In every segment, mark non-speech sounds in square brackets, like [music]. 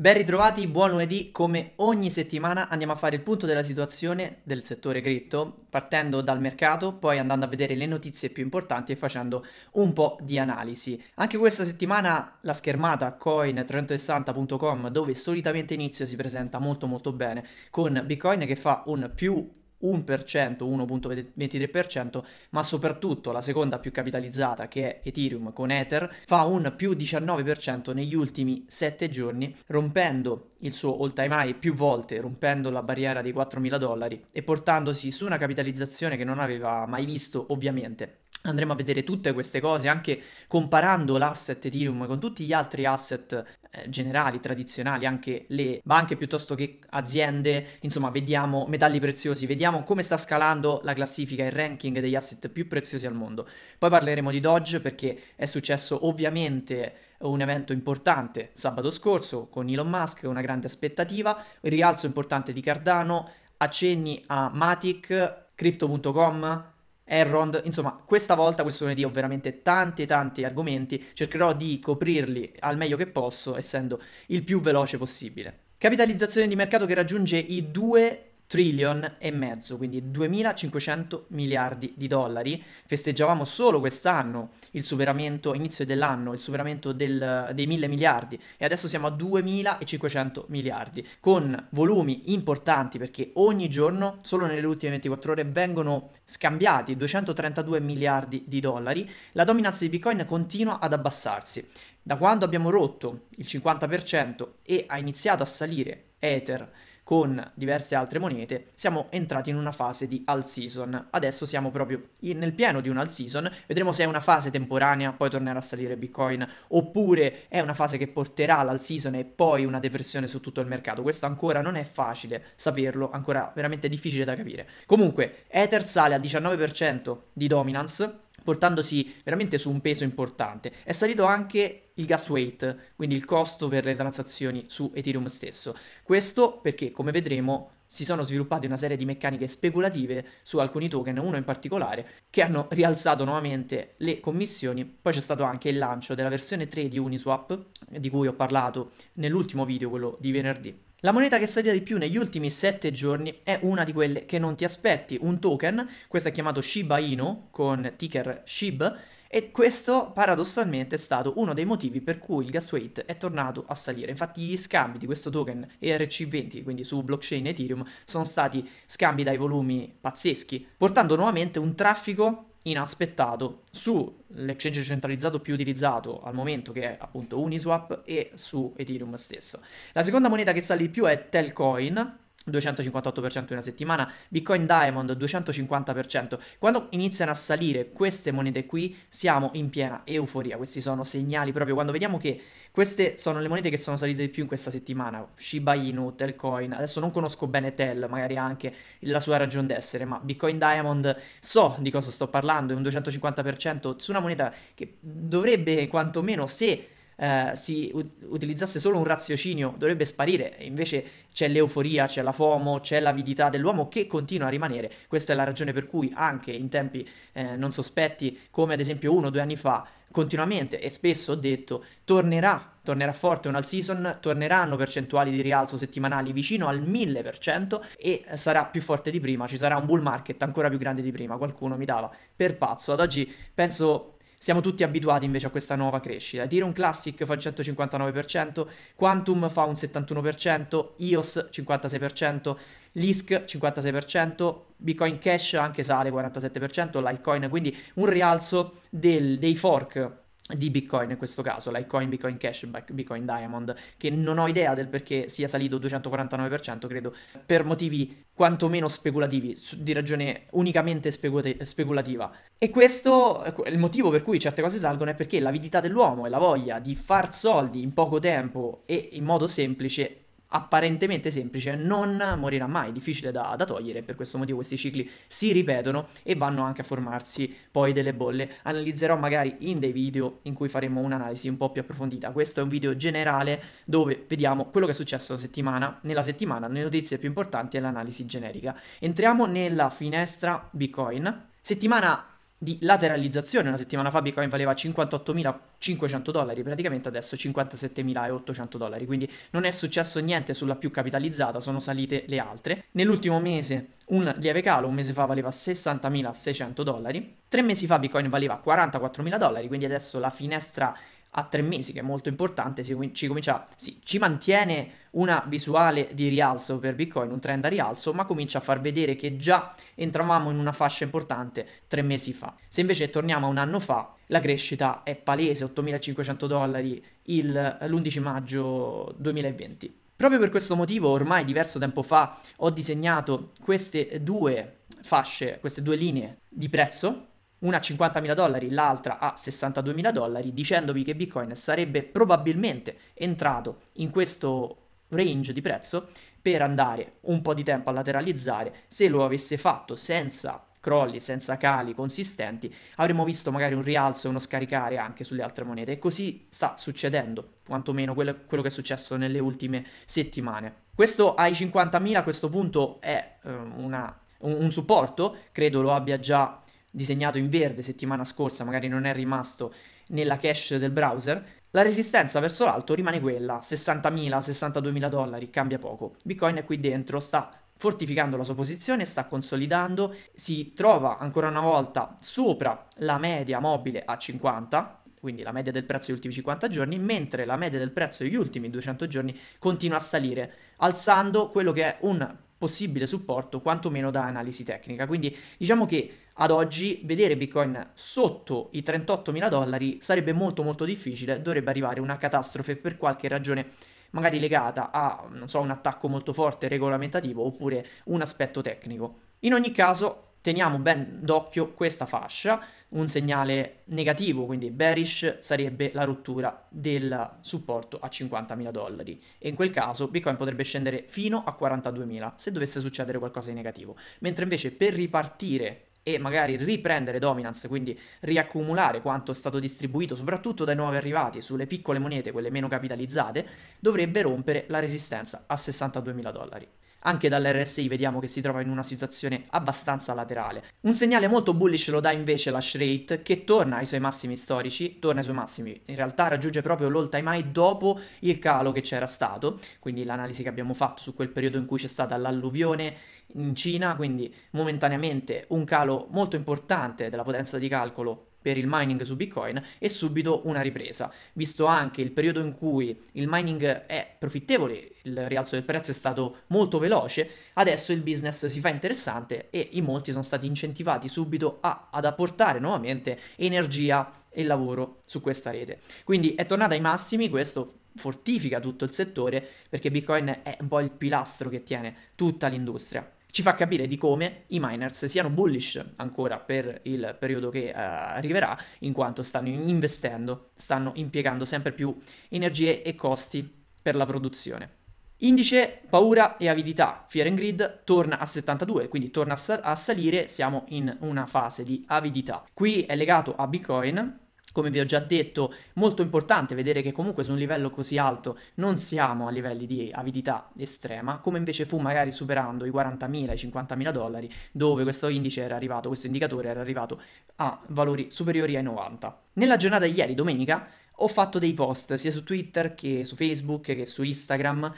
Ben ritrovati, buon lunedì. Come ogni settimana andiamo a fare il punto della situazione del settore cripto, partendo dal mercato, poi andando a vedere le notizie più importanti e facendo un po' di analisi. Anche questa settimana la schermata coin360.com, dove solitamente inizio si presenta molto molto bene, con Bitcoin che fa un più 1%, 1.23%, ma soprattutto la seconda più capitalizzata che è Ethereum con Ether fa un più 19% negli ultimi 7 giorni, rompendo il suo all time high più volte, rompendo la barriera dei 4.000 dollari e portandosi su una capitalizzazione che non aveva mai visto ovviamente Andremo a vedere tutte queste cose anche comparando l'asset Ethereum con tutti gli altri asset eh, generali, tradizionali, anche le banche piuttosto che aziende, insomma vediamo metalli preziosi, vediamo come sta scalando la classifica, il ranking degli asset più preziosi al mondo. Poi parleremo di Doge perché è successo ovviamente un evento importante sabato scorso con Elon Musk, una grande aspettativa, il rialzo importante di Cardano, accenni a Matic, Crypto.com, Errond. Insomma, questa volta, questo lunedì, ho veramente tanti, tanti argomenti. Cercherò di coprirli al meglio che posso, essendo il più veloce possibile. Capitalizzazione di mercato che raggiunge i 2 trillion e mezzo, quindi 2.500 miliardi di dollari. Festeggiavamo solo quest'anno il superamento, inizio dell'anno, il superamento del, dei 1.000 miliardi e adesso siamo a 2.500 miliardi, con volumi importanti perché ogni giorno, solo nelle ultime 24 ore, vengono scambiati 232 miliardi di dollari. La dominanza di Bitcoin continua ad abbassarsi. Da quando abbiamo rotto il 50% e ha iniziato a salire Ether, con diverse altre monete, siamo entrati in una fase di all season. Adesso siamo proprio in, nel pieno di un all season, vedremo se è una fase temporanea, poi tornerà a salire Bitcoin, oppure è una fase che porterà all'all season e poi una depressione su tutto il mercato. Questo ancora non è facile saperlo, ancora veramente difficile da capire. Comunque, Ether sale al 19% di dominance portandosi veramente su un peso importante. È salito anche il gas weight, quindi il costo per le transazioni su Ethereum stesso. Questo perché, come vedremo, si sono sviluppate una serie di meccaniche speculative su alcuni token, uno in particolare, che hanno rialzato nuovamente le commissioni. Poi c'è stato anche il lancio della versione 3 di Uniswap, di cui ho parlato nell'ultimo video, quello di venerdì. La moneta che è salita di più negli ultimi 7 giorni è una di quelle che non ti aspetti, un token, questo è chiamato Shiba Inu con ticker SHIB, e questo paradossalmente è stato uno dei motivi per cui il gas weight è tornato a salire. Infatti gli scambi di questo token ERC20, quindi su blockchain Ethereum, sono stati scambi dai volumi pazzeschi, portando nuovamente un traffico inaspettato sull'exchange centralizzato più utilizzato al momento che è appunto Uniswap e su Ethereum stesso. La seconda moneta che sale di più è Telcoin 258% in una settimana, Bitcoin Diamond 250%. Quando iniziano a salire queste monete qui, siamo in piena euforia. Questi sono segnali proprio quando vediamo che queste sono le monete che sono salite di più in questa settimana, Shiba Inu, Telcoin. Adesso non conosco bene Tel, magari anche la sua ragione d'essere, ma Bitcoin Diamond so di cosa sto parlando, è un 250% su una moneta che dovrebbe quantomeno se eh, si ut- utilizzasse solo un raziocinio dovrebbe sparire, invece c'è l'euforia, c'è la FOMO, c'è l'avidità dell'uomo che continua a rimanere. Questa è la ragione per cui anche in tempi eh, non sospetti, come ad esempio uno o due anni fa, continuamente e spesso ho detto tornerà, tornerà forte un all season, torneranno percentuali di rialzo settimanali vicino al 1000% e sarà più forte di prima, ci sarà un bull market ancora più grande di prima, qualcuno mi dava per pazzo. Ad oggi penso siamo tutti abituati invece a questa nuova crescita. Ethereum Classic fa il 159%, Quantum fa un 71%, EOS 56%, LISC 56%, Bitcoin Cash anche sale 47%, Litecoin, quindi un rialzo del, dei fork di Bitcoin in questo caso, Litecoin, Bitcoin Cash, Bitcoin Diamond, che non ho idea del perché sia salito 249%, credo, per motivi quantomeno speculativi, di ragione unicamente specul- speculativa. E questo, ecco, il motivo per cui certe cose salgono è perché l'avidità dell'uomo e la voglia di far soldi in poco tempo e in modo semplice apparentemente semplice non morirà mai, difficile da, da togliere, per questo motivo questi cicli si ripetono e vanno anche a formarsi poi delle bolle. Analizzerò magari in dei video in cui faremo un'analisi un po' più approfondita, questo è un video generale dove vediamo quello che è successo la settimana, nella settimana, le notizie più importanti e l'analisi generica. Entriamo nella finestra Bitcoin, Settimana di lateralizzazione. Una settimana fa Bitcoin valeva 58.500 dollari, praticamente adesso 57.800 dollari, quindi non è successo niente sulla più capitalizzata, sono salite le altre. Nell'ultimo mese un lieve calo, un mese fa valeva 60.600 dollari, tre mesi fa Bitcoin valeva 44.000 dollari, quindi adesso la finestra a tre mesi, che è molto importante, ci, comincia, sì, ci mantiene una visuale di rialzo per Bitcoin, un trend a rialzo, ma comincia a far vedere che già entravamo in una fascia importante tre mesi fa. Se invece torniamo a un anno fa, la crescita è palese, 8.500 dollari il, l'11 maggio 2020. Proprio per questo motivo, ormai diverso tempo fa, ho disegnato queste due fasce, queste due linee di prezzo una a 50.000 dollari, l'altra a 62.000 dollari, dicendovi che Bitcoin sarebbe probabilmente entrato in questo range di prezzo per andare un po' di tempo a lateralizzare, se lo avesse fatto senza crolli, senza cali consistenti, avremmo visto magari un rialzo e uno scaricare anche sulle altre monete e così sta succedendo, quantomeno quello, quello che è successo nelle ultime settimane. Questo ai 50.000 a questo punto è eh, una, un, un supporto, credo lo abbia già disegnato in verde settimana scorsa magari non è rimasto nella cache del browser, la resistenza verso l'alto rimane quella, 60.000, 62.000 dollari, cambia poco. Bitcoin è qui dentro, sta fortificando la sua posizione, sta consolidando, si trova ancora una volta sopra la media mobile a 50, quindi la media del prezzo degli ultimi 50 giorni, mentre la media del prezzo degli ultimi 200 giorni continua a salire, alzando quello che è un possibile supporto quantomeno da analisi tecnica. Quindi diciamo che ad oggi vedere Bitcoin sotto i 38.000 dollari sarebbe molto molto difficile, dovrebbe arrivare una catastrofe per qualche ragione magari legata a, so, un attacco molto forte regolamentativo oppure un aspetto tecnico. In ogni caso, teniamo ben d'occhio questa fascia, un segnale negativo, quindi bearish, sarebbe la rottura del supporto a 50.000 dollari e in quel caso Bitcoin potrebbe scendere fino a 42.000 se dovesse succedere qualcosa di negativo, mentre invece per ripartire e magari riprendere dominance, quindi riaccumulare quanto è stato distribuito soprattutto dai nuovi arrivati sulle piccole monete, quelle meno capitalizzate, dovrebbe rompere la resistenza a 62.000 dollari anche dall'RSI vediamo che si trova in una situazione abbastanza laterale. Un segnale molto bullish lo dà invece l'ash rate che torna ai suoi massimi storici, torna ai suoi massimi, in realtà raggiunge proprio l'all time high dopo il calo che c'era stato, quindi l'analisi che abbiamo fatto su quel periodo in cui c'è stata l'alluvione in Cina, quindi momentaneamente un calo molto importante della potenza di calcolo per il mining su Bitcoin e subito una ripresa, visto anche il periodo in cui il mining è profittevole, il rialzo del prezzo è stato molto veloce, adesso il business si fa interessante e in molti sono stati incentivati subito a, ad apportare nuovamente energia e lavoro su questa rete. Quindi è tornata ai massimi, questo fortifica tutto il settore perché Bitcoin è un po' il pilastro che tiene tutta l'industria ci fa capire di come i miners siano bullish ancora per il periodo che uh, arriverà, in quanto stanno investendo, stanno impiegando sempre più energie e costi per la produzione. Indice paura e avidità, Fear and Grid torna a 72, quindi torna a, sal- a salire, siamo in una fase di avidità. Qui è legato a Bitcoin, come vi ho già detto, molto importante vedere che comunque su un livello così alto non siamo a livelli di avidità estrema, come invece fu magari superando i 40.000, i 50.000 dollari, dove questo indice era arrivato, questo indicatore era arrivato a valori superiori ai 90. Nella giornata di ieri, domenica, ho fatto dei post sia su Twitter che su Facebook che su Instagram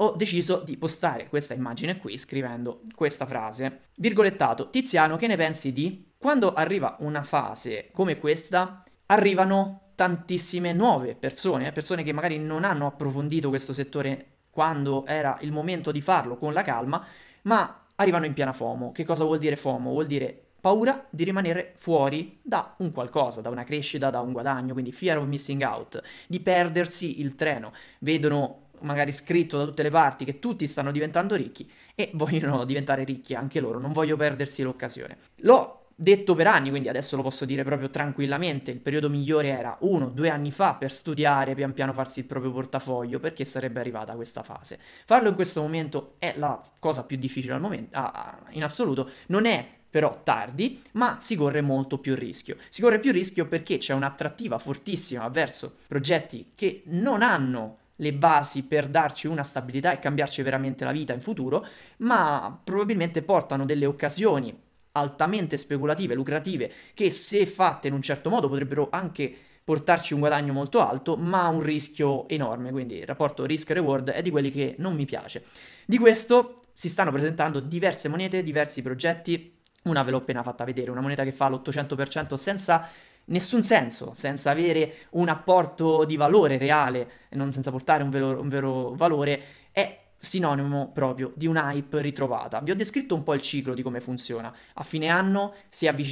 ho deciso di postare questa immagine qui scrivendo questa frase. Virgolettato, Tiziano, che ne pensi di? Quando arriva una fase come questa, arrivano tantissime nuove persone, eh, persone che magari non hanno approfondito questo settore quando era il momento di farlo con la calma, ma arrivano in piena FOMO. Che cosa vuol dire FOMO? Vuol dire paura di rimanere fuori da un qualcosa, da una crescita, da un guadagno, quindi fear of missing out, di perdersi il treno. Vedono magari scritto da tutte le parti che tutti stanno diventando ricchi e [laughs] vogliono diventare ricchi anche loro, non voglio perdersi l'occasione. L'ho detto per anni, quindi adesso lo posso dire proprio tranquillamente, il periodo migliore era uno, due anni fa per studiare, pian piano farsi il proprio portafoglio, perché sarebbe arrivata questa fase. Farlo in questo momento è la cosa più difficile al momento, ah, in assoluto, non è però tardi, ma si corre molto più rischio. Si corre più rischio perché c'è un'attrattiva fortissima verso progetti che non hanno le basi per darci una stabilità e cambiarci veramente la vita in futuro, ma probabilmente portano delle occasioni altamente speculative, lucrative, che se fatte in un certo modo potrebbero anche portarci un guadagno molto alto, ma un rischio enorme, quindi il rapporto risk-reward è di quelli che non mi piace. Di questo si stanno presentando diverse monete, diversi progetti, una ve l'ho appena fatta vedere, una moneta che fa l'800% senza nessun senso, senza avere un apporto di valore reale, non senza portare un vero, un vero valore, è sinonimo proprio di hype ritrovata. Vi ho descritto un po' il ciclo di come funziona. A fine anno si, eh, si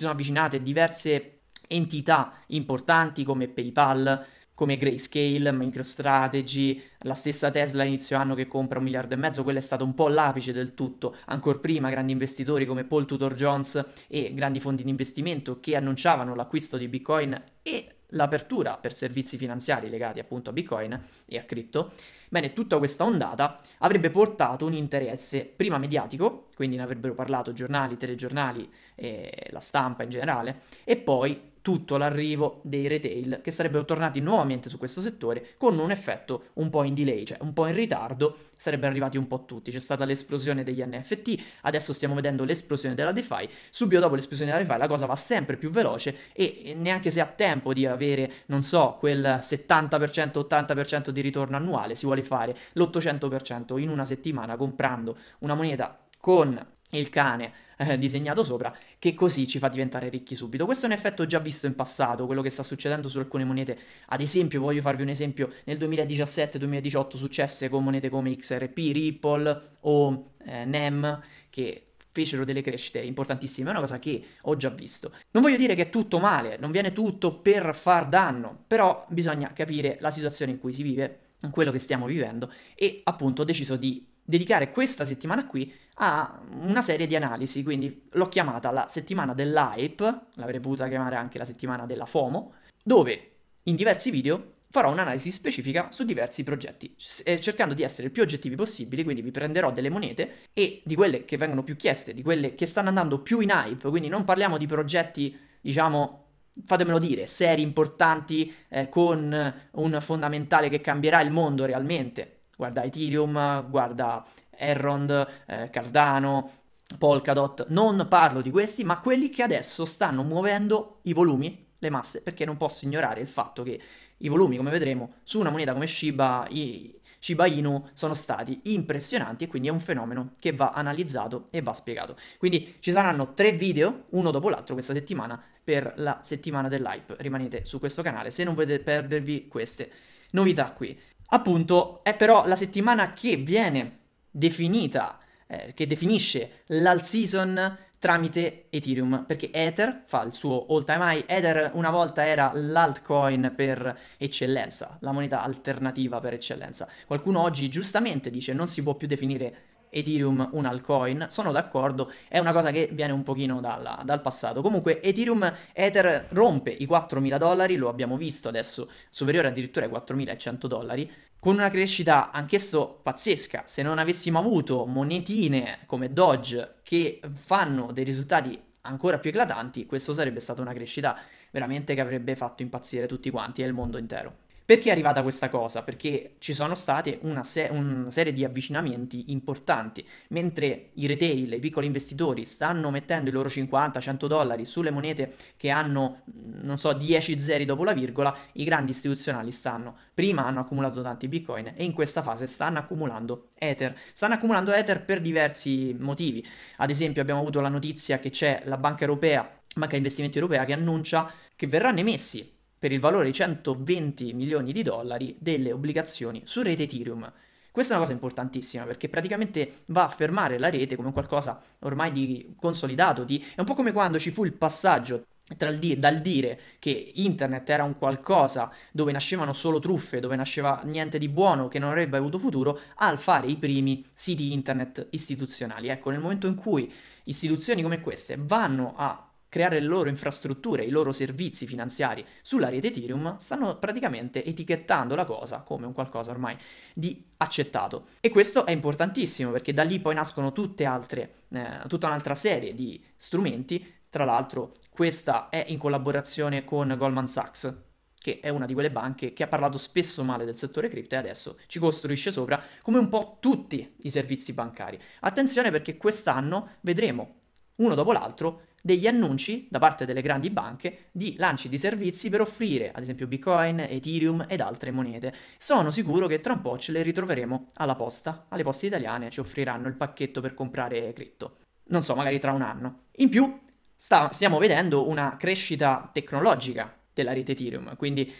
sono avvicinate diverse entità importanti come PayPal, come Grayscale, MicroStrategy, la stessa Tesla inizio anno che compra un miliardo e mezzo, quello è stato un po' l'apice del tutto. Ancora prima grandi investitori come Paul Tudor Jones e grandi fondi di investimento che annunciavano l'acquisto di Bitcoin e l'apertura per servizi finanziari legati appunto a Bitcoin e a cripto. Bene, tutta questa ondata avrebbe portato un interesse prima mediatico, quindi ne avrebbero parlato giornali, telegiornali e la stampa in generale, e poi tutto l'arrivo dei retail che sarebbero tornati nuovamente su questo settore con un effetto un po' in delay, cioè un po' in ritardo, sarebbero arrivati un po' tutti. C'è stata l'esplosione degli NFT, adesso stiamo vedendo l'esplosione della DeFi, subito dopo l'esplosione della DeFi la cosa va sempre più veloce e neanche se ha tempo di avere, non so, quel 70%, 80% di ritorno annuale, si vuole fare l'800% in una settimana comprando una moneta con il cane eh, disegnato sopra, che così ci fa diventare ricchi subito. Questo è un effetto già visto in passato, quello che sta succedendo su alcune monete. Ad esempio, voglio farvi un esempio, nel 2017-2018 successe con monete come XRP, Ripple o eh, NEM, che fecero delle crescite importantissime, è una cosa che ho già visto. Non voglio dire che è tutto male, non viene tutto per far danno, però bisogna capire la situazione in cui si vive, quello che stiamo vivendo e appunto ho deciso di dedicare questa settimana qui a una serie di analisi, quindi l'ho chiamata la settimana dell'hype, l'avrei potuta chiamare anche la settimana della FOMO, dove in diversi video farò un'analisi specifica su diversi progetti, eh, cercando di essere il più oggettivi possibile, quindi vi prenderò delle monete e di quelle che vengono più chieste, di quelle che stanno andando più in hype, quindi non parliamo di progetti, diciamo, fatemelo dire, seri, importanti, eh, con un fondamentale che cambierà il mondo realmente, guarda Ethereum, guarda Errond, eh, Cardano, Polkadot, non parlo di questi, ma quelli che adesso stanno muovendo i volumi, le masse, perché non posso ignorare il fatto che i volumi, come vedremo, su una moneta come Shiba, i, Shiba Inu sono stati impressionanti e quindi è un fenomeno che va analizzato e va spiegato. Quindi ci saranno tre video, uno dopo l'altro, questa settimana per la settimana dell'hype. Rimanete su questo canale se non volete perdervi queste novità qui appunto è però la settimana che viene definita, eh, che definisce l'all season tramite Ethereum, perché Ether fa il suo all time high, Ether una volta era l'altcoin per eccellenza, la moneta alternativa per eccellenza. Qualcuno oggi giustamente dice non si può più definire Ethereum un altcoin, sono d'accordo, è una cosa che viene un pochino dalla, dal passato. Comunque Ethereum Ether rompe i 4.000 dollari, lo abbiamo visto adesso, superiore addirittura ai 4.100 dollari, con una crescita anch'esso pazzesca. Se non avessimo avuto monetine come Doge che fanno dei risultati ancora più eclatanti, questo sarebbe stata una crescita veramente che avrebbe fatto impazzire tutti quanti e il mondo intero. Perché è arrivata questa cosa? Perché ci sono state una, se- una serie di avvicinamenti importanti, mentre i retail, i piccoli investitori stanno mettendo i loro 50-100 dollari sulle monete che hanno, non so, 10 zeri dopo la virgola, i grandi istituzionali stanno, prima hanno accumulato tanti bitcoin e in questa fase stanno accumulando Ether. Stanno accumulando Ether per diversi motivi, ad esempio abbiamo avuto la notizia che c'è la banca europea, banca investimenti europea, che annuncia che verranno emessi per il valore di 120 milioni di dollari delle obbligazioni su rete Ethereum. Questa è una cosa importantissima perché praticamente va a fermare la rete come qualcosa ormai di consolidato, di... è un po' come quando ci fu il passaggio di- dal dire che internet era un qualcosa dove nascevano solo truffe, dove nasceva niente di buono che non avrebbe avuto futuro, al fare i primi siti internet istituzionali. Ecco, nel momento in cui istituzioni come queste vanno a creare le loro infrastrutture, i loro servizi finanziari sulla rete Ethereum, stanno praticamente etichettando la cosa come un qualcosa ormai di accettato. E questo è importantissimo perché da lì poi nascono tutte altre, eh, tutta un'altra serie di strumenti. Tra l'altro questa è in collaborazione con Goldman Sachs, che è una di quelle banche che ha parlato spesso male del settore cripto e adesso ci costruisce sopra come un po' tutti i servizi bancari. Attenzione perché quest'anno vedremo uno dopo l'altro degli annunci da parte delle grandi banche di lanci di servizi per offrire ad esempio Bitcoin, Ethereum ed altre monete. Sono sicuro che tra un po' ce le ritroveremo alla posta, alle poste italiane ci offriranno il pacchetto per comprare cripto. Non so, magari tra un anno. In più sta, stiamo vedendo una crescita tecnologica della rete Ethereum, quindi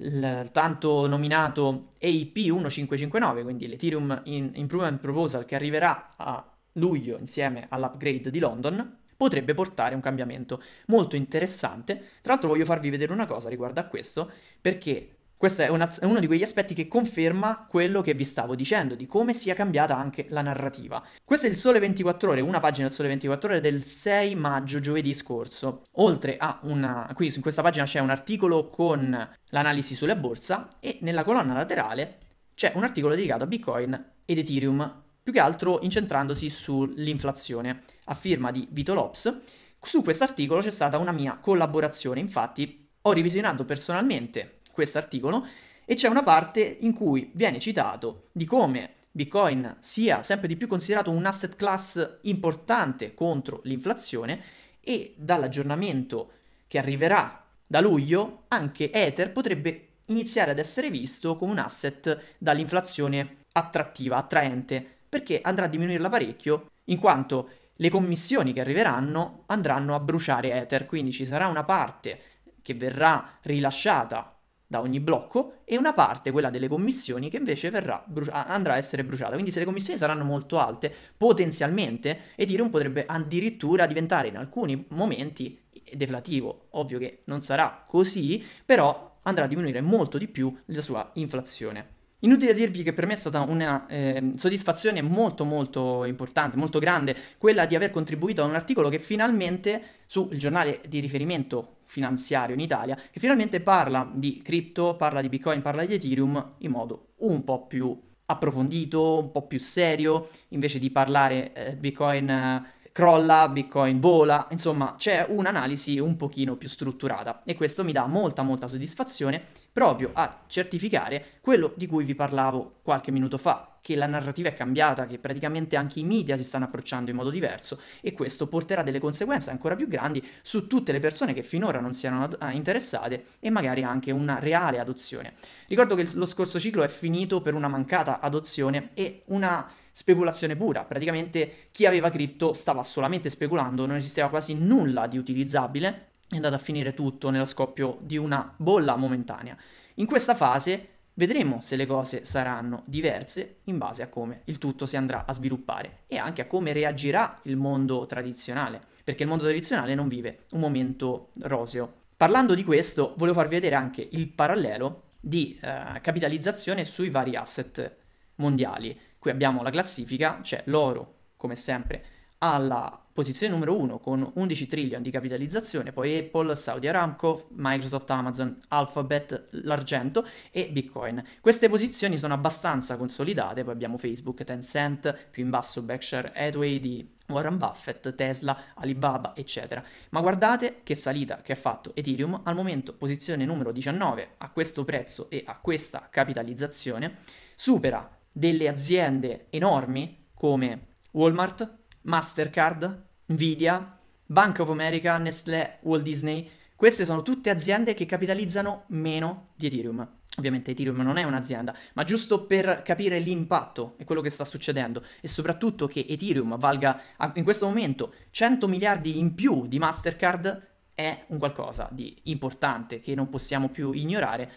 il tanto nominato EIP 1559, quindi l'Ethereum Improvement Proposal che arriverà a luglio insieme all'upgrade di London, potrebbe portare un cambiamento molto interessante. Tra l'altro voglio farvi vedere una cosa riguardo a questo, perché questo è, una, è, uno di quegli aspetti che conferma quello che vi stavo dicendo, di come sia cambiata anche la narrativa. Questo è il Sole 24 Ore, una pagina del Sole 24 Ore del 6 maggio, giovedì scorso. Oltre a una... qui su questa pagina c'è un articolo con l'analisi sulla borsa e nella colonna laterale c'è un articolo dedicato a Bitcoin ed Ethereum più che altro incentrandosi sull'inflazione. A firma di Vito Lops, su quest'articolo c'è stata una mia collaborazione, infatti ho revisionato personalmente quest'articolo e c'è una parte in cui viene citato di come Bitcoin sia sempre di più considerato un asset class importante contro l'inflazione e dall'aggiornamento che arriverà da luglio anche Ether potrebbe iniziare ad essere visto come un asset dall'inflazione attrattiva, attraente perché andrà a diminuirla parecchio, in quanto le commissioni che arriveranno andranno a bruciare Ether, quindi ci sarà una parte che verrà rilasciata da ogni blocco e una parte, quella delle commissioni, che invece bruci- andrà a essere bruciata. Quindi se le commissioni saranno molto alte, potenzialmente Ethereum potrebbe addirittura diventare in alcuni momenti deflativo. Ovvio che non sarà così, però andrà a diminuire molto di più la sua inflazione. Inutile dirvi che per me è stata una eh, soddisfazione molto molto importante, molto grande, quella di aver contribuito a un articolo che finalmente sul giornale di riferimento finanziario in Italia, che finalmente parla di cripto, parla di Bitcoin, parla di Ethereum in modo un po' più approfondito, un po' più serio, invece di parlare eh, Bitcoin... Eh, crolla, Bitcoin vola, insomma c'è un'analisi un pochino più strutturata e questo mi dà molta molta soddisfazione proprio a certificare quello di cui vi parlavo qualche minuto fa, che la narrativa è cambiata, che praticamente anche i media si stanno approcciando in modo diverso e questo porterà delle conseguenze ancora più grandi su tutte le persone che finora non siano ad- ah, interessate e magari anche una reale adozione. Ricordo che lo scorso ciclo è finito per una mancata adozione e una speculazione pura, praticamente chi aveva cripto stava solamente speculando, non esisteva quasi nulla di utilizzabile, è andato a finire tutto nello scoppio di una bolla momentanea. In questa fase Vedremo se le cose saranno diverse in base a come il tutto si andrà a sviluppare e anche a come reagirà il mondo tradizionale, perché il mondo tradizionale non vive un momento roseo. Parlando di questo, volevo farvi vedere anche il parallelo di eh, capitalizzazione sui vari asset mondiali. Qui abbiamo la classifica, c'è l'oro, come sempre, alla posizione numero 1 con 11 trillion di capitalizzazione, poi Apple, Saudi Aramco, Microsoft, Amazon, Alphabet, l'argento e Bitcoin. Queste posizioni sono abbastanza consolidate, poi abbiamo Facebook, Tencent, più in basso Berkshire Hathaway di Warren Buffett, Tesla, Alibaba, eccetera. Ma guardate che salita che ha fatto Ethereum al momento posizione numero 19 a questo prezzo e a questa capitalizzazione supera delle aziende enormi come Walmart, Mastercard, Nvidia, Bank of America, Nestlé, Walt Disney. Queste sono tutte aziende che capitalizzano meno di Ethereum. Ovviamente Ethereum non è un'azienda, ma giusto per capire l'impatto e quello che sta succedendo e soprattutto che Ethereum valga in questo momento 100 miliardi in più di Mastercard è un qualcosa di importante che non possiamo più ignorare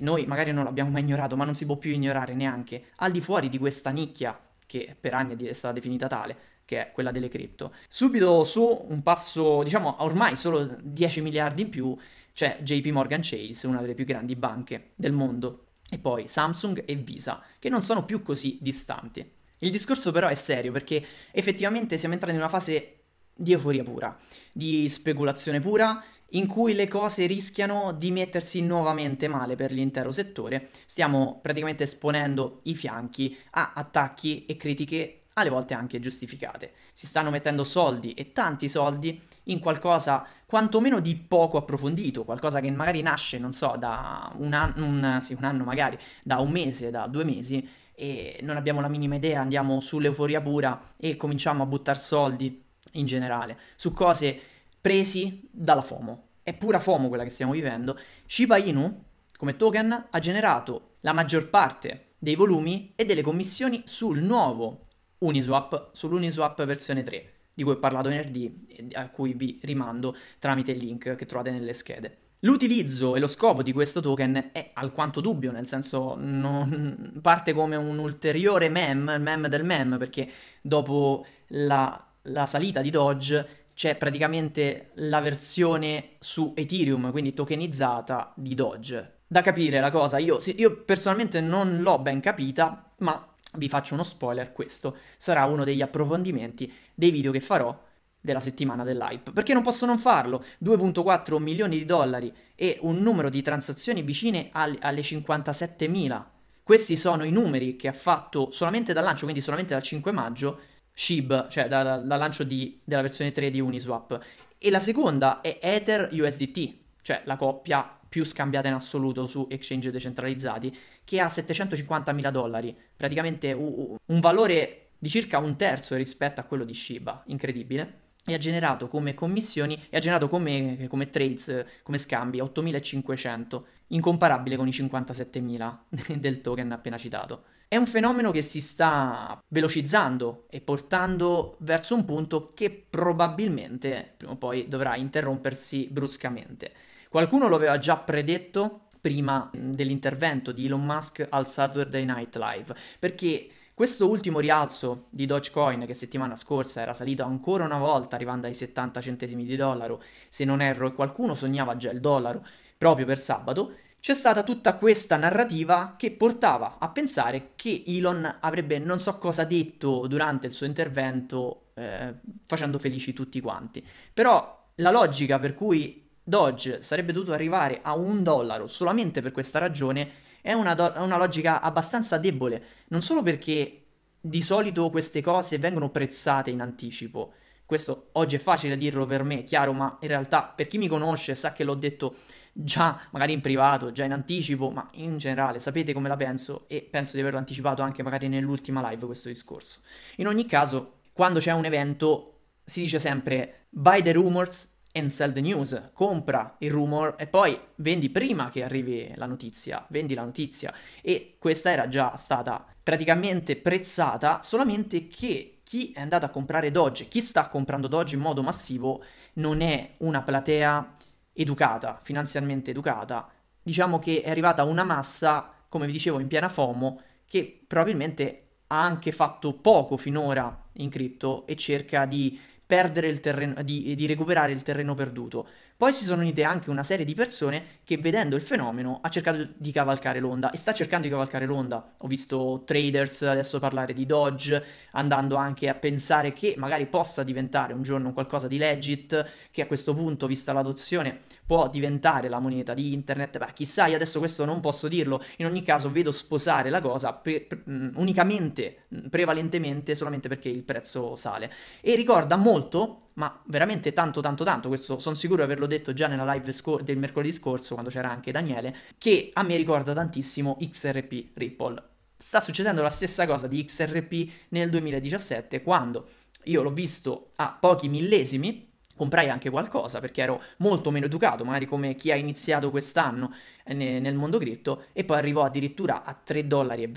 noi magari non l'abbiamo mai ignorato, ma non si può più ignorare neanche, al di fuori di questa nicchia che per anni è stata definita tale, che è quella delle cripto. Subito su un passo, diciamo ormai solo 10 miliardi in più, c'è JP Morgan Chase, una delle più grandi banche del mondo, e poi Samsung e Visa, che non sono più così distanti. Il discorso però è serio perché effettivamente siamo entrati in una fase di euforia pura, di speculazione pura in cui le cose rischiano di mettersi nuovamente male per l'intero settore. Stiamo praticamente esponendo i fianchi a attacchi e critiche alle volte anche giustificate. Si stanno mettendo soldi e tanti soldi in qualcosa quantomeno di poco approfondito, qualcosa che magari nasce, non so, da un anno, un, sì, un anno magari, da un mese, da due mesi, e non abbiamo la minima idea, andiamo sull'euforia pura e cominciamo a buttare soldi in generale su cose presi dalla FOMO. È pura FOMO quella che stiamo vivendo. Shiba Inu, come token, ha generato la maggior parte dei volumi e delle commissioni sul nuovo Uniswap, sull'Uniswap versione 3, di cui ho parlato venerdì e a cui vi rimando tramite il link che trovate nelle schede. L'utilizzo e lo scopo di questo token è alquanto dubbio, nel senso non [laughs] parte come un ulteriore meme, il meme del meme, perché dopo la, la salita di Doge c'è praticamente la versione su Ethereum, quindi tokenizzata di Doge. Da capire la cosa, io, io personalmente non l'ho ben capita, ma vi faccio uno spoiler, questo sarà uno degli approfondimenti dei video che farò della settimana dell'hype. Perché non posso non farlo? 2.4 milioni di dollari e un numero di transazioni vicine al, alle 57.000. Questi sono i numeri che ha fatto solamente dal lancio, quindi solamente dal 5 maggio, SHIB, cioè dal da lancio di, della versione 3 di Uniswap, e la seconda è Ether USDT, cioè la coppia più scambiata in assoluto su exchange decentralizzati, che ha 750 mila dollari, praticamente un valore di circa un terzo rispetto a quello di Shiba, incredibile, e ha generato come commissioni, e ha generato come, come trades, come scambi, 8.500, incomparabile con i 57.000 [laughs] del token appena citato. È un fenomeno che si sta velocizzando e portando verso un punto che probabilmente prima o poi dovrà interrompersi bruscamente. Qualcuno lo aveva già predetto prima mm, dell'intervento di Elon Musk al Saturday Night Live, perché questo ultimo rialzo di Dogecoin, che settimana scorsa era salito ancora una volta, arrivando ai 70 centesimi di dollaro, se non erro, e qualcuno sognava già il dollaro proprio per sabato, c'è stata tutta questa narrativa che portava a pensare che Elon avrebbe non so cosa detto durante il suo intervento eh, facendo felici tutti quanti. Però la logica per cui Dodge sarebbe dovuto arrivare a un dollaro solamente per questa ragione è una, do- una logica abbastanza debole, non solo perché di solito queste cose vengono prezzate in anticipo. Questo oggi è facile dirlo per me, chiaro, ma in realtà per chi mi conosce sa che l'ho detto già magari in privato, già in anticipo, ma in generale sapete come la penso e penso di averlo anticipato anche magari nell'ultima live questo discorso. In ogni caso, quando c'è un evento si dice sempre buy the rumors and sell the news, compra il rumor e poi vendi prima che arrivi la notizia, vendi la notizia e questa era già stata praticamente prezzata, solamente che chi è andato a comprare Doge, chi sta comprando Doge in modo massivo non è una platea educata, finanziariamente educata, diciamo che è arrivata una massa, come vi dicevo, in piena FOMO, che probabilmente ha anche fatto poco finora in cripto e cerca di perdere il terreno, di, di recuperare il terreno perduto. Poi si sono unite anche una serie di persone che vedendo il fenomeno ha cercato di cavalcare l'onda e sta cercando di cavalcare l'onda. Ho visto traders adesso parlare di Dodge, andando anche a pensare che magari possa diventare un giorno qualcosa di legit, che a questo punto, vista l'adozione, può diventare la moneta di internet. Beh, chissà, io adesso questo non posso dirlo. In ogni caso vedo sposare la cosa pre- pre- mm, unicamente, mm, prevalentemente, solamente perché il prezzo sale. E ricorda molto, ma veramente tanto tanto tanto, questo sono sicuro di averlo detto, detto già nella live scor- del mercoledì scorso, quando c'era anche Daniele, che a me ricorda tantissimo XRP Ripple. Sta succedendo la stessa cosa di XRP nel 2017, quando io l'ho visto a pochi millesimi, comprai anche qualcosa perché ero molto meno educato, magari come chi ha iniziato quest'anno nel mondo cripto, e poi arrivò addirittura a 3,20 dollari.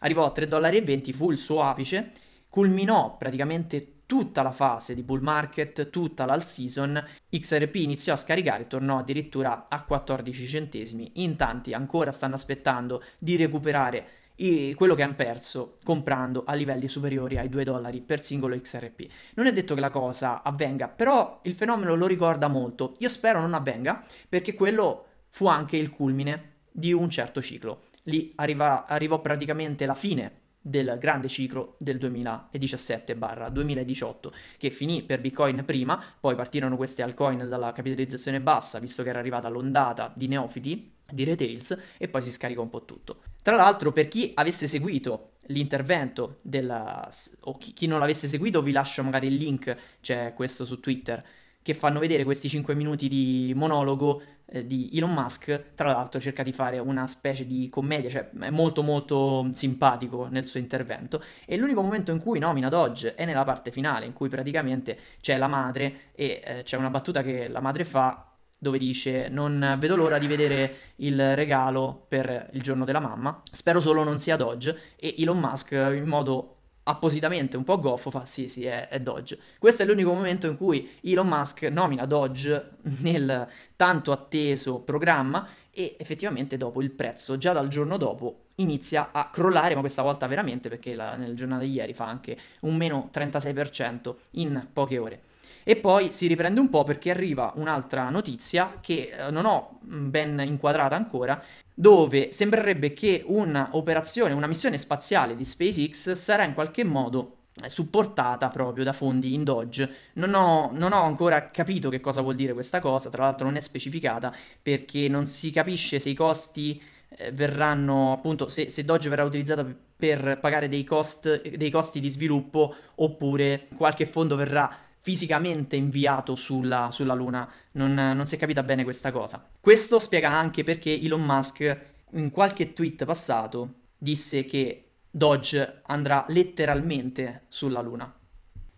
Arrivò a 3,20 dollari, fu il suo apice, culminò praticamente tutto tutta la fase di bull market, tutta l'all season, XRP iniziò a scaricare, tornò addirittura a 14 centesimi. In tanti ancora stanno aspettando di recuperare quello che hanno perso comprando a livelli superiori ai 2 dollari per singolo XRP. Non è detto che la cosa avvenga, però il fenomeno lo ricorda molto. Io spero non avvenga perché quello fu anche il culmine di un certo ciclo. Lì arriva, arrivò praticamente la fine del grande ciclo del 2017-2018 che finì per Bitcoin prima, poi partirono queste altcoin dalla capitalizzazione bassa visto che era arrivata l'ondata di neofiti di retails e poi si scaricò un po' tutto. Tra l'altro per chi avesse seguito l'intervento della... o chi, chi non l'avesse seguito vi lascio magari il link, c'è questo su Twitter, che fanno vedere questi 5 minuti di monologo eh, di Elon Musk, tra l'altro cerca di fare una specie di commedia, cioè è molto molto simpatico nel suo intervento e l'unico momento in cui nomina Dodge è nella parte finale, in cui praticamente c'è la madre e eh, c'è una battuta che la madre fa dove dice non vedo l'ora di vedere il regalo per il giorno della mamma, spero solo non sia Dodge e Elon Musk in modo appositamente un po' goffo fa sì sì è, è, Dodge. Questo è l'unico momento in cui Elon Musk nomina Dodge [laughs] nel tanto atteso programma e effettivamente dopo il prezzo già dal giorno dopo inizia a crollare ma questa volta veramente perché la, nel giornale di ieri fa anche un meno 36% in poche ore. E poi si riprende un po' perché arriva un'altra notizia che eh, non ho mm, ben inquadrata ancora, dove sembrerebbe che un'operazione, una missione spaziale di SpaceX sarà in qualche modo eh, supportata proprio da fondi in Doge. Non ho, non ho, ancora capito che cosa vuol dire questa cosa, tra l'altro non è specificata perché non si capisce se i costi eh, verranno appunto se, se Doge verrà utilizzata per pagare dei, cost, dei costi di sviluppo oppure qualche fondo verrà fisicamente inviato sulla, sulla Luna. Non, non si è capita bene questa cosa. Questo spiega anche perché Elon Musk in qualche tweet passato disse che Dodge andrà letteralmente sulla Luna.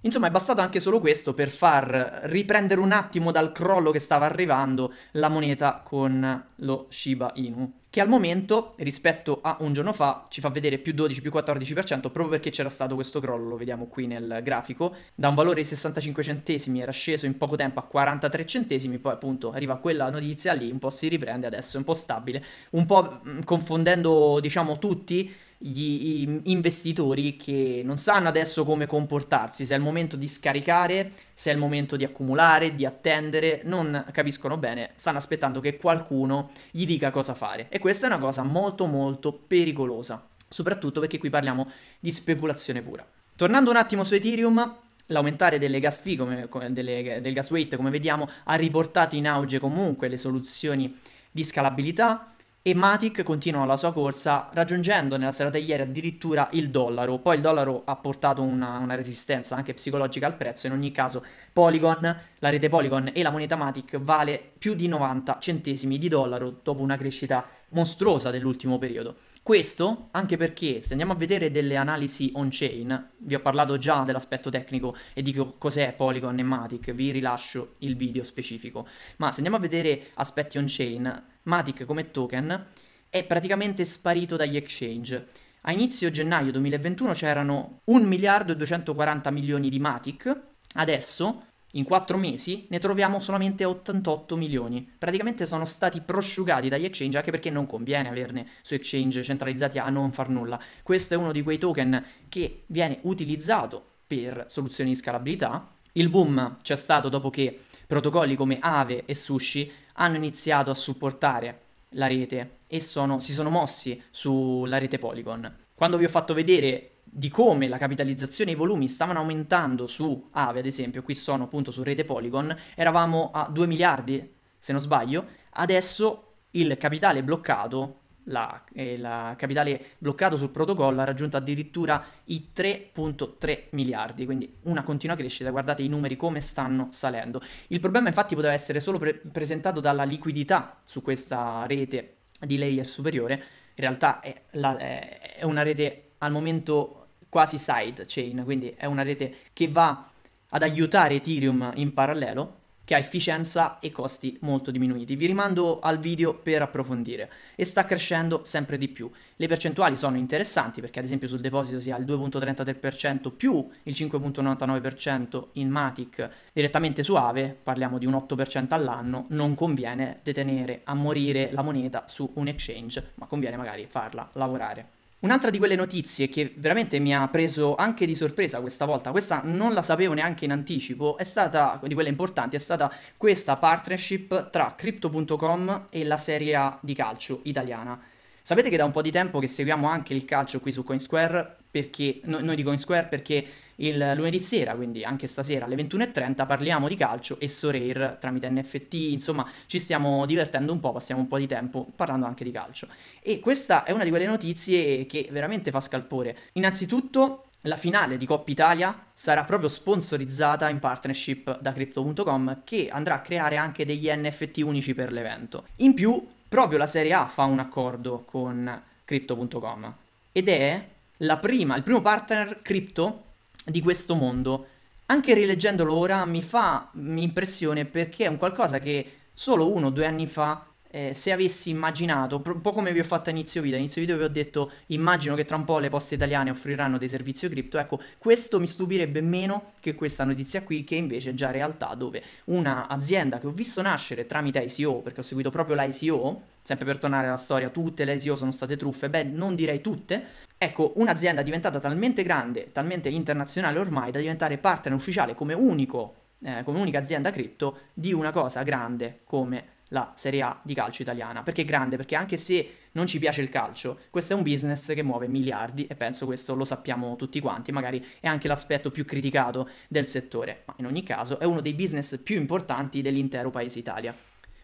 Insomma, è bastato anche solo questo per far riprendere un attimo dal crollo che stava arrivando la moneta con lo Shiba Inu che al momento rispetto a un giorno fa ci fa vedere più 12, più 14% proprio perché c'era stato questo crollo, lo vediamo qui nel grafico, da un valore di 65 centesimi era sceso in poco tempo a 43 centesimi, poi appunto arriva quella notizia lì, un po' si riprende adesso, è un po' stabile, un po' mm, confondendo diciamo tutti gli investitori che non sanno adesso come comportarsi, se è il momento di scaricare, se è il momento di accumulare, di attendere, non capiscono bene, stanno aspettando che qualcuno gli dica cosa fare e questa è una cosa molto molto pericolosa, soprattutto perché qui parliamo di speculazione pura. Tornando un attimo su Ethereum, L'aumentare delle gas fee, come, delle, del gas weight, come vediamo, ha riportato in auge comunque le soluzioni di scalabilità, e Matic continua la sua corsa raggiungendo nella serata ieri addirittura il dollaro, poi il dollaro ha portato una, una, resistenza anche psicologica al prezzo, in ogni caso Polygon, la rete Polygon e la moneta Matic vale più di 90 centesimi di dollaro dopo una crescita mostruosa dell'ultimo periodo. Questo anche perché se andiamo a vedere delle analisi on-chain, vi ho parlato già dell'aspetto tecnico e di cos'è Polygon e Matic, vi rilascio il video specifico, ma se andiamo a vedere aspetti on-chain, Matic come token è praticamente sparito dagli exchange. A inizio gennaio 2021 c'erano 1 miliardo e 240 milioni di Matic, adesso in 4 mesi ne troviamo solamente 88 milioni. Praticamente sono stati prosciugati dagli exchange anche perché non conviene averne su exchange centralizzati a non far nulla. Questo è uno di quei token che viene utilizzato per soluzioni di scalabilità. Il boom c'è stato dopo che protocolli come Ave e Sushi hanno iniziato a supportare la rete e sono, si sono mossi sulla rete Polygon. Quando vi ho fatto vedere di come la capitalizzazione e i volumi stavano aumentando su Ave, ad esempio, qui sono appunto su rete Polygon, eravamo a 2 miliardi, se non sbaglio, adesso il capitale bloccato la, eh, la, capitale bloccato sul protocollo ha raggiunto addirittura i 3.3 miliardi, quindi una continua crescita, guardate i numeri come stanno salendo. Il problema infatti poteva essere solo pre- presentato dalla liquidità su questa rete di layer superiore, in realtà è, la, è una rete al momento quasi sidechain, quindi è una rete che va ad aiutare Ethereum in parallelo, che ha efficienza e costi molto diminuiti. Vi rimando al video per approfondire e sta crescendo sempre di più. Le percentuali sono interessanti perché ad esempio sul deposito si ha il 2.33% più il 5.99% in Matic direttamente su Ave, parliamo di un 8% all'anno, non conviene detenere a morire la moneta su un exchange, ma conviene magari farla lavorare. Un'altra di quelle notizie che veramente mi ha preso anche di sorpresa questa volta, questa non la sapevo neanche in anticipo, è stata, di quelle importanti, è stata questa partnership tra Crypto.com e la Serie A di calcio italiana. Sapete che da un po' di tempo che seguiamo anche il calcio qui su Coinsquare, perché no, noi di Coinsquare perché il lunedì sera, quindi anche stasera alle 21.30 parliamo di calcio e Soreir tramite NFT, insomma ci stiamo divertendo un po', passiamo un po' di tempo parlando anche di calcio. E questa è una di quelle notizie che veramente fa scalpore. Innanzitutto la finale di Coppa Italia sarà proprio sponsorizzata in partnership da Crypto.com che andrà a creare anche degli NFT unici per l'evento. In più proprio la Serie A fa un accordo con Crypto.com ed è prima, il primo partner cripto di questo mondo. Anche rileggendolo ora mi fa impressione perché è un qualcosa che solo uno o due anni fa eh, se avessi immaginato, un po' come vi ho fatto a inizio video, inizio video vi ho detto immagino che tra un po' le poste italiane offriranno dei servizi cripto, ecco questo mi stupirebbe meno che questa notizia qui che invece è già realtà dove un'azienda che ho visto nascere tramite ICO, perché ho seguito proprio l'ICO, sempre per tornare alla storia, tutte le ICO sono state truffe, beh non direi tutte, ecco un'azienda diventata talmente grande, talmente internazionale ormai da diventare partner ufficiale come unico, eh, come unica azienda cripto di una cosa grande come la Serie A di calcio italiana, perché è grande, perché anche se non ci piace il calcio, questo è un business che muove miliardi e penso questo lo sappiamo tutti quanti, magari è anche l'aspetto più criticato del settore, ma in ogni caso è uno dei business più importanti dell'intero paese Italia.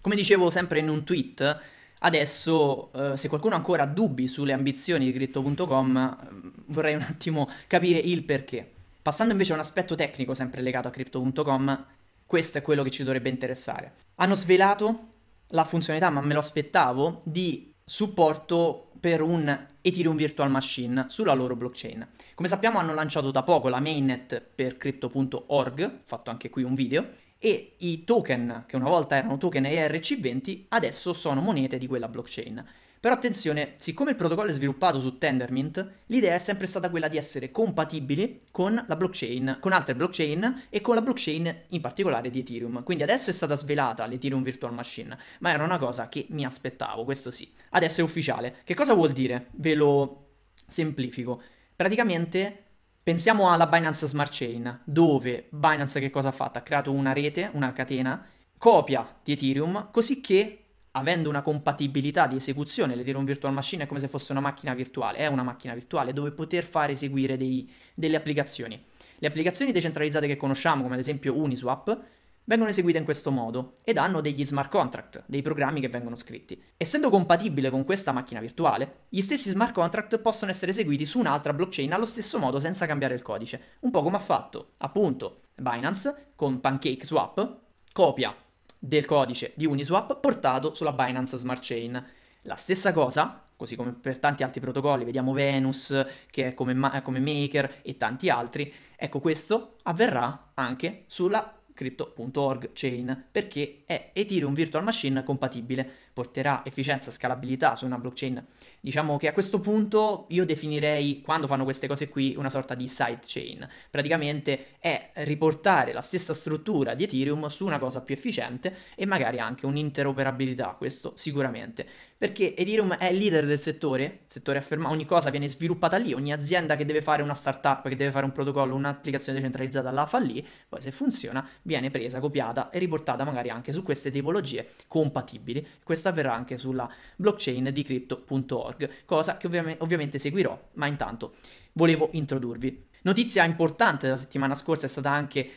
Come dicevo sempre in un tweet, Adesso, eh, se qualcuno ancora ha dubbi sulle ambizioni di Crypto.com, ehm, vorrei un attimo capire il perché. Passando invece a un aspetto tecnico sempre legato a Crypto.com, questo è quello che ci dovrebbe interessare. Hanno svelato la funzionalità, ma me lo aspettavo, di supporto per un Ethereum Virtual Machine sulla loro blockchain. Come sappiamo hanno lanciato da poco la mainnet per crypto.org, ho fatto anche qui un video, e i token, che una volta erano token ERC20, adesso sono monete di quella blockchain. Però attenzione, siccome il protocollo è sviluppato su Tendermint, l'idea è sempre stata quella di essere compatibili con la blockchain, con altre blockchain e con la blockchain in particolare di Ethereum. Quindi adesso è stata svelata l'Ethereum Virtual Machine, ma era una cosa che mi aspettavo, questo sì. Adesso è ufficiale. Che cosa vuol dire? Ve lo semplifico. Praticamente pensiamo alla Binance Smart Chain, dove Binance che cosa ha fatto? Ha creato una rete, una catena copia di Ethereum, così che avendo una compatibilità di esecuzione, le tiro un virtual machine è come se fosse una macchina virtuale, è una macchina virtuale dove poter fare eseguire dei, delle applicazioni. Le applicazioni decentralizzate che conosciamo, come ad esempio Uniswap, vengono eseguite in questo modo ed hanno degli smart contract, dei programmi che vengono scritti. Essendo compatibile con questa macchina virtuale, gli stessi smart contract possono essere eseguiti su un'altra blockchain allo stesso modo senza cambiare il codice, un po' come ha fatto appunto Binance con PancakeSwap, copia del codice di Uniswap portato sulla Binance Smart Chain. La stessa cosa, così come per tanti altri protocolli, vediamo Venus che è come, ma- come maker e tanti altri, ecco questo avverrà anche sulla crypto.org chain perché è Ethereum Virtual Machine compatibile porterà efficienza e scalabilità su una blockchain. Diciamo che a questo punto io definirei, quando fanno queste cose qui, una sorta di sidechain. Praticamente è riportare la stessa struttura di Ethereum su una cosa più efficiente e magari anche un'interoperabilità, questo sicuramente. Perché Ethereum è il leader del settore, settore afferma, ogni cosa viene sviluppata lì, ogni azienda che deve fare una startup, che deve fare un protocollo, un'applicazione decentralizzata la fa lì, poi se funziona viene presa, copiata e riportata magari anche su queste tipologie compatibili. Questa avverrà anche sulla blockchain di crypto.org, cosa che ovvi- ovviamente seguirò, ma intanto volevo introdurvi. Notizia importante della settimana scorsa è stata anche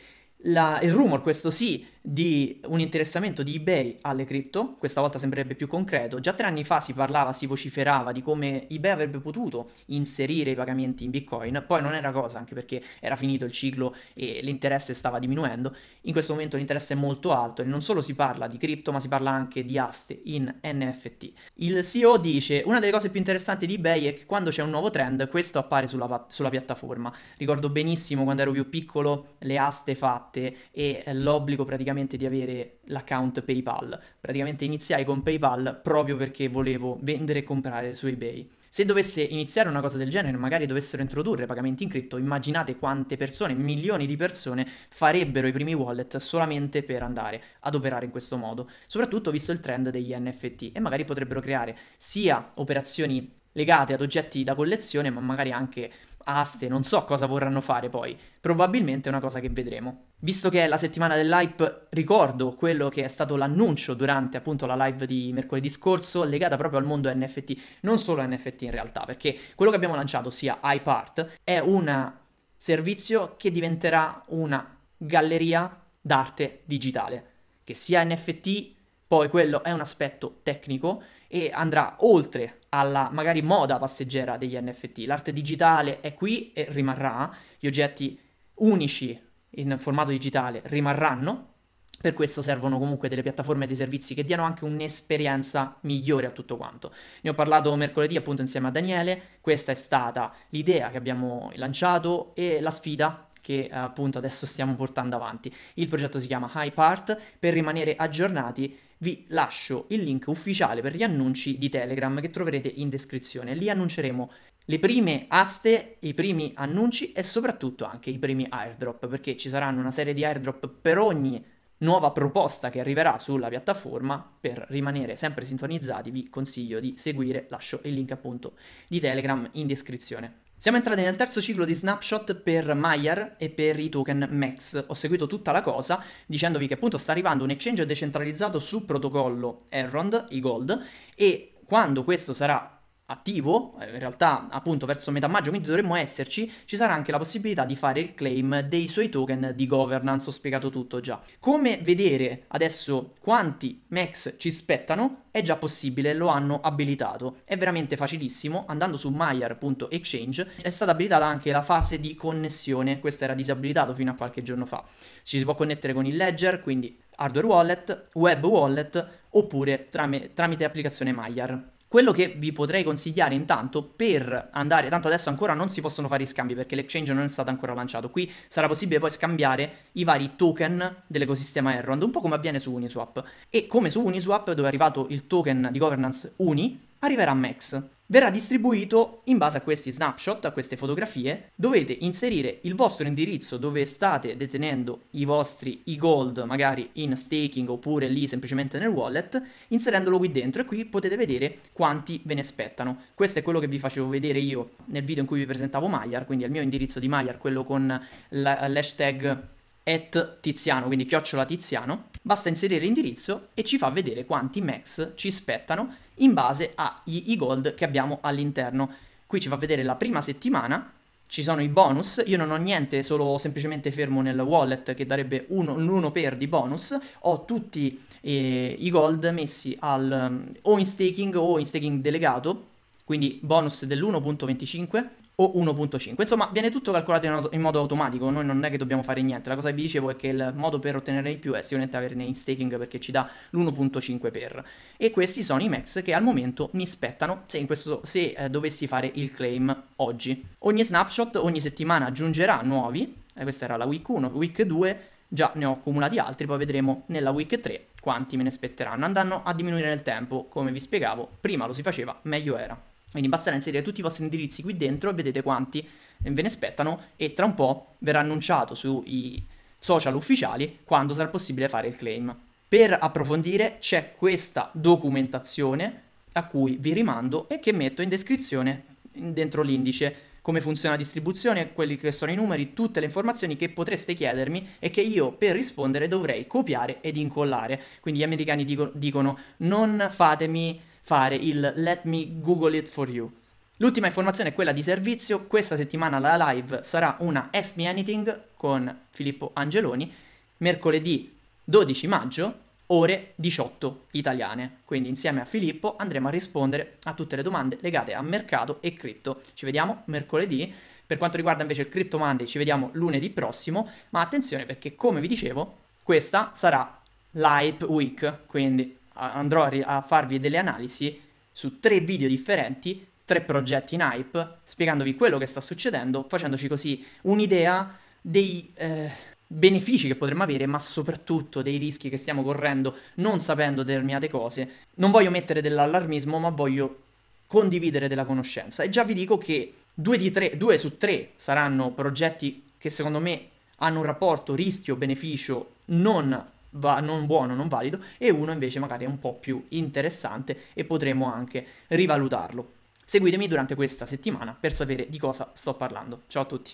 la, il rumor, questo sì, di un interessamento di eBay alle cripto, questa volta sembrerebbe più concreto. Già tre anni fa si parlava, si vociferava di come eBay avrebbe potuto inserire i pagamenti in Bitcoin, poi non era cosa, anche perché era finito il ciclo e l'interesse stava diminuendo. In questo momento l'interesse è molto alto e non solo si parla di cripto, ma si parla anche di aste in NFT. Il CEO dice: Una delle cose più interessanti di eBay è che quando c'è un nuovo trend, questo appare sulla, sulla piattaforma. Ricordo benissimo quando ero più piccolo le aste fatte e l'obbligo praticamente praticamente di avere l'account PayPal. Praticamente iniziai con PayPal proprio perché volevo vendere e comprare su eBay. Se dovesse iniziare una cosa del genere, magari dovessero introdurre pagamenti in cripto, immaginate quante persone, milioni di persone, farebbero i primi wallet solamente per andare ad operare in questo modo, soprattutto visto il trend degli NFT e magari potrebbero creare sia operazioni legate ad oggetti da collezione, ma magari anche aste, non so cosa vorranno fare poi, probabilmente è una cosa che vedremo. Visto che è la settimana dell'hype, ricordo quello che è stato l'annuncio durante appunto la live di mercoledì scorso legata proprio al mondo NFT, non solo NFT in realtà, perché quello che abbiamo lanciato, sia iPart, è un servizio che diventerà una galleria d'arte digitale, che sia NFT, poi quello è un aspetto tecnico e andrà oltre alla magari moda passeggera degli NFT. L'arte digitale è qui e rimarrà, gli oggetti unici in formato digitale rimarranno, per questo servono comunque delle piattaforme e dei servizi che diano anche un'esperienza migliore a tutto quanto. Ne ho parlato mercoledì appunto insieme a Daniele, questa è stata l'idea che abbiamo lanciato e la sfida che eh, appunto adesso stiamo portando avanti. Il progetto si chiama Hype Art, per rimanere aggiornati vi lascio il link ufficiale per gli annunci di Telegram che troverete in descrizione. Lì annunceremo le prime aste, i primi annunci e soprattutto anche i primi airdrop, perché ci saranno una serie di airdrop per ogni nuova proposta che arriverà sulla piattaforma. Per rimanere sempre sintonizzati vi consiglio di seguire, lascio il link appunto di Telegram in descrizione. Siamo entrati nel terzo ciclo di snapshot per Mayer e per i token Max. Ho seguito tutta la cosa dicendovi che appunto sta arrivando un exchange decentralizzato su protocollo Errond, i Gold, e quando questo sarà attivo, eh, in realtà appunto verso metà maggio, quindi dovremmo esserci, ci sarà anche la possibilità di fare il claim dei suoi token di governance, ho spiegato tutto già. Come vedere adesso quanti max ci spettano è già possibile, lo hanno abilitato. È veramente facilissimo, andando su Myer.exchange è stata abilitata anche la fase di connessione, questo era disabilitato fino a qualche giorno fa. Ci si può connettere con il ledger, quindi hardware wallet, web wallet oppure tramite applicazione Myer. Quello che vi potrei consigliare intanto per andare, tanto adesso ancora non si possono fare i scambi perché l'exchange non è stato ancora lanciato, qui sarà possibile poi scambiare i vari token dell'ecosistema Errand, un po' come avviene su Uniswap. E come su Uniswap, dove è arrivato il token di governance Uni, arriverà Max verrà distribuito in base a questi snapshot, a queste fotografie. Dovete inserire il vostro indirizzo dove state detenendo i vostri e-gold, magari in staking oppure lì semplicemente nel wallet, inserendolo qui dentro e qui potete vedere quanti ve ne spettano. Questo è quello che vi facevo vedere io nel video in cui vi presentavo Maiar, quindi è il mio indirizzo di Maiar, quello con l'hashtag at Tiziano, quindi chiocciola Tiziano, basta inserire l'indirizzo e ci fa vedere quanti max ci spettano in base ai gold che abbiamo all'interno. Qui ci fa vedere la prima settimana, ci sono i bonus, io non ho niente, solo semplicemente fermo nel wallet che darebbe un 1 per di bonus, ho tutti eh, i gold messi al, o in staking o in staking delegato, quindi bonus dell'1.25 o 1.5. Insomma, viene tutto calcolato in, auto- in, modo automatico, noi non è che dobbiamo fare niente. La cosa che vi dicevo è che il modo per ottenere di più è sicuramente averne in staking perché ci dà l'1.5 per. E questi sono i max che al momento mi spettano se, in questo, se eh, dovessi fare il claim oggi. Ogni snapshot ogni settimana aggiungerà nuovi, eh, questa era la week 1, week 2, già ne ho accumulati altri, poi vedremo nella week 3 quanti me ne spetteranno. andando a diminuire nel tempo, come vi spiegavo, prima lo si faceva, meglio era. Quindi basterà inserire tutti i vostri indirizzi qui dentro e vedete quanti ve ne spettano e tra un po' verrà annunciato sui social ufficiali quando sarà possibile fare il claim. Per approfondire c'è questa documentazione a cui vi rimando e che metto in descrizione dentro l'indice come funziona la distribuzione, quelli che sono i numeri, tutte le informazioni che potreste chiedermi e che io per rispondere dovrei copiare ed incollare. Quindi gli americani dico, dicono non fatemi fare il let me google it for you. L'ultima informazione è quella di servizio, questa settimana la live sarà una Ask Me Anything con Filippo Angeloni, mercoledì 12 maggio, ore 18 italiane. Quindi insieme a Filippo andremo a rispondere a tutte le domande legate a mercato e cripto. Ci vediamo mercoledì. Per quanto riguarda invece il Crypto Monday, ci vediamo lunedì prossimo, ma attenzione perché come vi dicevo, questa sarà l'Hype Week, quindi andrò a, ri- a farvi delle analisi su tre video differenti, tre progetti in hype, spiegandovi quello che sta succedendo, facendoci così un'idea dei eh, benefici che potremmo avere, ma soprattutto dei rischi che stiamo correndo non sapendo determinate cose. Non voglio mettere dell'allarmismo, ma voglio condividere della conoscenza. E già vi dico che due, di tre, due su tre saranno progetti che secondo me hanno un rapporto rischio-beneficio non va- non buono, non valido, e uno invece magari è un po' più interessante e potremo anche rivalutarlo. Seguitemi durante questa settimana per sapere di cosa sto parlando. Ciao a tutti!